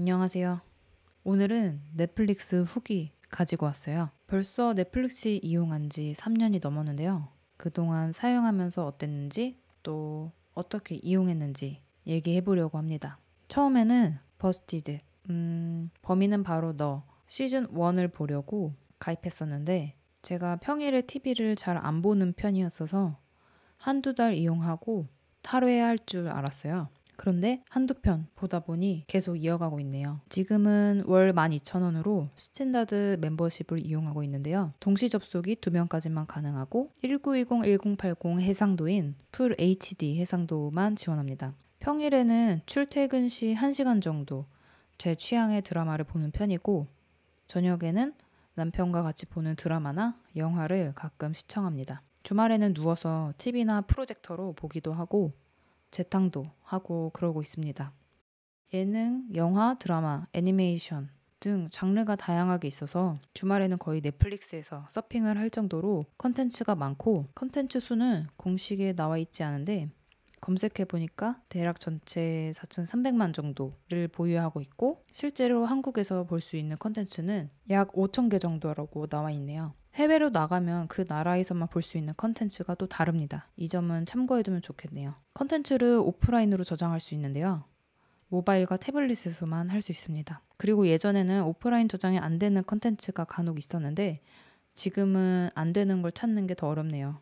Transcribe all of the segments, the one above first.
안녕하세요. 오늘은 넷플릭스 후기 가지고 왔어요. 벌써 넷플릭스 이용한 지 3년이 넘었는데요. 그동안 사용하면서 어땠는지 또 어떻게 이용했는지 얘기해 보려고 합니다. 처음에는 버스티드, 음, 범인은 바로 너 시즌 1을 보려고 가입했었는데 제가 평일에 TV를 잘 안 보는 편이었어서 한두 달 이용하고 탈회할 줄 알았어요. 그런데 한두 편 보다 보니 계속 이어가고 있네요. 지금은 월 12,000원으로 스탠다드 멤버십을 이용하고 있는데요. 동시 접속이 두명까지만 가능하고 1920-1080 해상도인 풀 HD 해상도만 지원합니다. 평일에는 출퇴근 시 1시간 정도 제 취향의 드라마를 보는 편이고 저녁에는 남편과 같이 보는 드라마나 영화를 가끔 시청합니다. 주말에는 누워서 TV나 프로젝터로 보기도 하고 재탕도 하고 그러고 있습니다. 예능, 영화, 드라마, 애니메이션 등 장르가 다양하게 있어서 주말에는 거의 넷플릭스에서 서핑을 할 정도로 컨텐츠가 많고 컨텐츠 수는 공식에 나와 있지 않은데 검색해 보니까 대략 전체 4,300만 정도를 보유하고 있고 실제로 한국에서 볼 수 있는 컨텐츠는 약 5,000개 정도라고 나와 있네요. 해외로 나가면 그 나라에서만 볼 수 있는 컨텐츠가 또 다릅니다. 이 점은 참고해두면 좋겠네요. 컨텐츠를 오프라인으로 저장할 수 있는데요. 모바일과 태블릿에서만 할 수 있습니다. 그리고 예전에는 오프라인 저장이 안 되는 컨텐츠가 간혹 있었는데 지금은 안 되는 걸 찾는 게 더 어렵네요.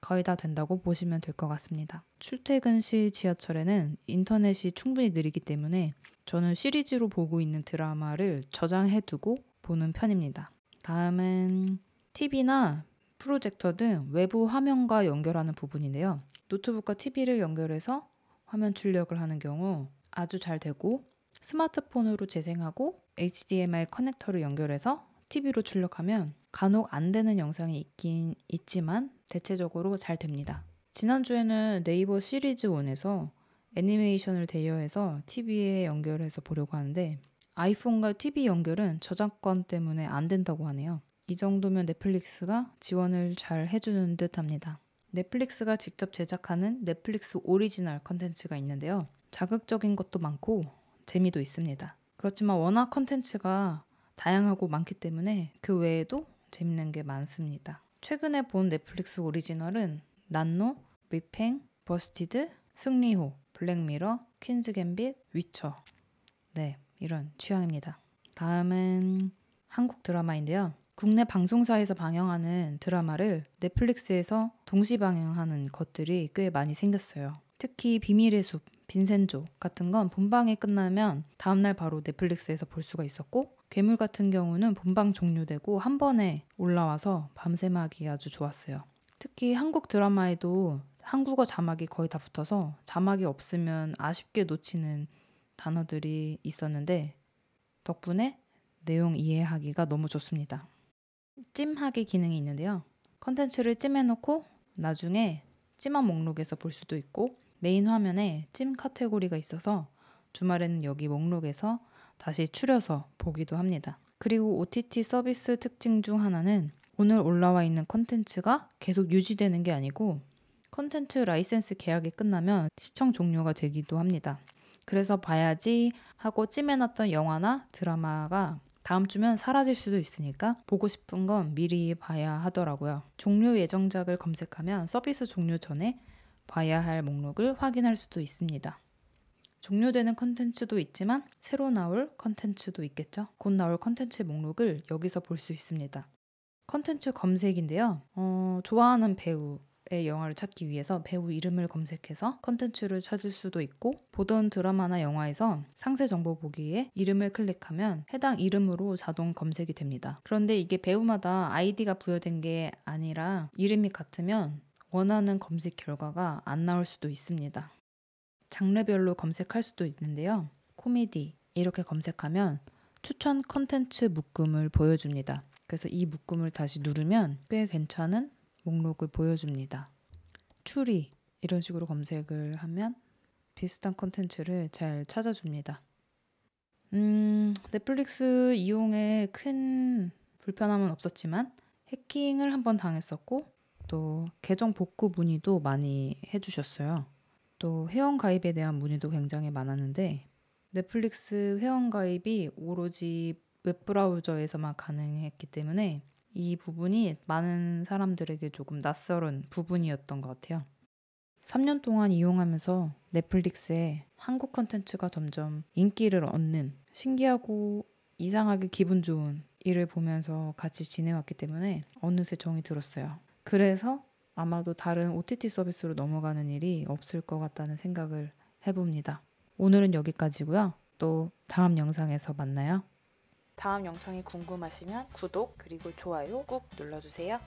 거의 다 된다고 보시면 될 것 같습니다. 출퇴근 시 지하철에는 인터넷이 충분히 느리기 때문에 저는 시리즈로 보고 있는 드라마를 저장해두고 보는 편입니다. 다음은 TV나 프로젝터 등 외부 화면과 연결하는 부분인데요. 노트북과 TV를 연결해서 화면 출력을 하는 경우 아주 잘 되고 스마트폰으로 재생하고 HDMI 커넥터를 연결해서 TV로 출력하면 간혹 안 되는 영상이 있긴 있지만 대체적으로 잘 됩니다. 지난주에는 네이버 시리즈 1에서 애니메이션을 대여해서 TV에 연결해서 보려고 하는데 아이폰과 TV 연결은 저작권 때문에 안 된다고 하네요. 이 정도면 넷플릭스가 지원을 잘 해주는 듯 합니다. 넷플릭스가 직접 제작하는 넷플릭스 오리지널 컨텐츠가 있는데요. 자극적인 것도 많고 재미도 있습니다. 그렇지만 워낙 컨텐츠가 다양하고 많기 때문에 그 외에도 재밌는 게 많습니다. 최근에 본 넷플릭스 오리지널은 난노, 리팽, 버스티드, 승리호, 블랙미러, 퀸즈 갬빗, 위쳐. 네, 이런 취향입니다. 다음은 한국 드라마인데요. 국내 방송사에서 방영하는 드라마를 넷플릭스에서 동시 방영하는 것들이 꽤 많이 생겼어요. 특히 비밀의 숲, 빈센조 같은 건 본방이 끝나면 다음날 바로 넷플릭스에서 볼 수가 있었고 괴물 같은 경우는 본방 종료되고 한 번에 올라와서 밤샘하기 아주 좋았어요. 특히 한국 드라마에도 한국어 자막이 거의 다 붙어서 자막이 없으면 아쉽게 놓치는 단어들이 있었는데 덕분에 내용 이해하기가 너무 좋습니다. 찜하기 기능이 있는데요. 컨텐츠를 찜해놓고 나중에 찜한 목록에서 볼 수도 있고 메인 화면에 찜 카테고리가 있어서 주말에는 여기 목록에서 다시 추려서 보기도 합니다. 그리고 OTT 서비스 특징 중 하나는 오늘 올라와 있는 컨텐츠가 계속 유지되는 게 아니고 컨텐츠 라이센스 계약이 끝나면 시청 종료가 되기도 합니다. 그래서 봐야지 하고 찜해놨던 영화나 드라마가 다음 주면 사라질 수도 있으니까 보고 싶은 건 미리 봐야 하더라고요. 종료 예정작을 검색하면 서비스 종료 전에 봐야 할 목록을 확인할 수도 있습니다. 종료되는 컨텐츠도 있지만 새로 나올 컨텐츠도 있겠죠. 곧 나올 컨텐츠 목록을 여기서 볼 수 있습니다. 컨텐츠 검색인데요. 어, 좋아하는 배우, 의 영화를 찾기 위해서 배우 이름을 검색해서 컨텐츠를 찾을 수도 있고 보던 드라마나 영화에서 상세 정보 보기에 이름을 클릭하면 해당 이름으로 자동 검색이 됩니다. 그런데 이게 배우마다 아이디가 부여된 게 아니라 이름이 같으면 원하는 검색 결과가 안 나올 수도 있습니다. 장르별로 검색할 수도 있는데요. 코미디 이렇게 검색하면 추천 컨텐츠 묶음을 보여줍니다. 그래서 이 묶음을 다시 누르면 꽤 괜찮은 목록을 보여줍니다. 추리 이런 식으로 검색을 하면 비슷한 컨텐츠를 잘 찾아줍니다. 음, 넷플릭스 이용에 큰 불편함은 없었지만 해킹을 한번 당했었고 또 계정 복구 문의도 많이 해주셨어요. 또 회원 가입에 대한 문의도 굉장히 많았는데 넷플릭스 회원 가입이 오로지 웹브라우저에서만 가능했기 때문에 이 부분이 많은 사람들에게 조금 낯설은 부분이었던 것 같아요. 3년 동안 이용하면서 넷플릭스에 한국 컨텐츠가 점점 인기를 얻는 신기하고 이상하게 기분 좋은 일을 보면서 같이 지내왔기 때문에 어느새 정이 들었어요. 그래서 아마도 다른 OTT 서비스로 넘어가는 일이 없을 것 같다는 생각을 해봅니다. 오늘은 여기까지고요. 또 다음 영상에서 만나요. 다음 영상이 궁금하시면 구독 그리고 좋아요 꾹 눌러주세요.